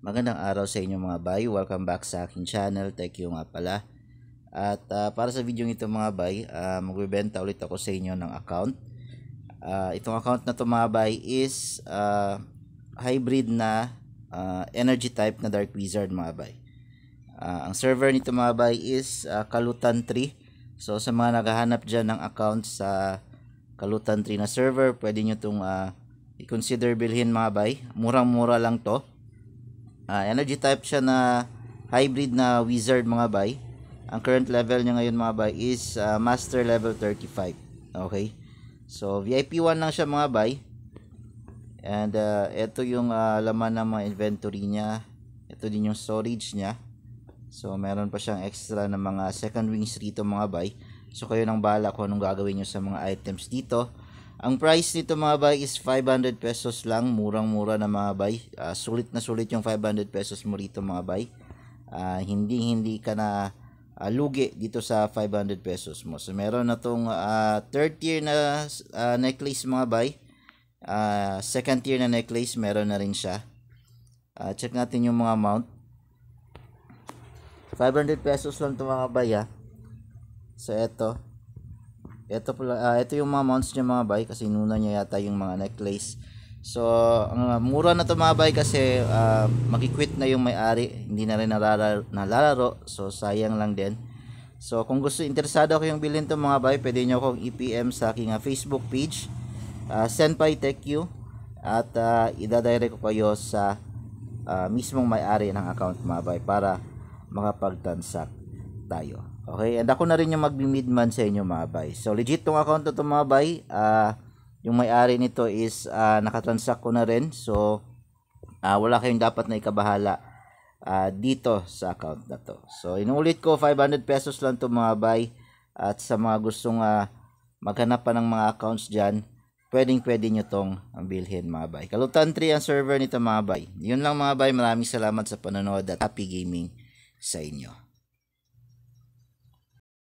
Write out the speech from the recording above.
Magandang araw sa inyo mga bay. Welcome back sa akin channel. Thank you nga pala. At uh, para sa video ito mga bay, uh, magbebenta ulit ako sa inyo ng account. Uh, itong account na to mga bay is uh, hybrid na uh, energy type na Dark Wizard mga bay. Uh, ang server nito mga bay is uh, Kalutan 3. So sa mga naghahanap dyan ng account sa Kalutan 3 na server, pwede nyo itong uh, i-consider bilhin mga bay. Murang-mura lang to. Uh, energy type siya na hybrid na wizard mga bay. Ang current level niya ngayon mga bay is uh, master level 35. Okay? So VIP 1 lang siya mga bay. And uh, ah, ito yung uh, laman ng mga inventory niya. Ito din yung storage niya. So meron pa siyang extra na mga second wings rito mga bay. So kayo nang bala kung anong gagawin niyo sa mga items dito ang price nito mga bay is 500 pesos lang. Murang-mura na mga bay. Uh, sulit na sulit yung 500 pesos mo rito mga bay. Uh, hindi hindi ka na uh, lugi dito sa 500 pesos mo. So meron na tong uh, third tier na uh, necklace mga bay. Uh, second tier na necklace meron na rin siya. Uh, check natin yung mga amount. 500 pesos lang ito mga bay ha. So eto ito pala, uh, ito yung mga mounts niya mga bay kasi nuna niya yata yung mga necklace. So, ang uh, mura na to mga bay kasi uh, ah, magi-quit na yung may-ari, hindi na rin nalalaro, nalalaro. So, sayang lang din. So, kung gusto, interesado ako yung bilhin to mga bay, pwede nyo akong i-PM e sa aking uh, Facebook page, uh, Senpai You at uh, ida-direct ko kayo sa uh, mismong may-ari ng account mga bay para makapag-transact tayo. Okay, and ako na rin yung mag-midman sa inyo mga bay. So legit tong account to mga bay. Uh, yung may-ari nito is uh, nakatransact ko na rin. So uh, wala kayong dapat na ikabahala uh, dito sa account na to. So inulit ko 500 pesos lang to mga bay. At sa mga gustong uh, maghanap pa ng mga accounts dyan, pwedeng pwede nyo tong bilhin mga bay. Kalutan 3 ang server nito mga bay. Yun lang mga bay. Maraming salamat sa panonood at happy gaming sa inyo.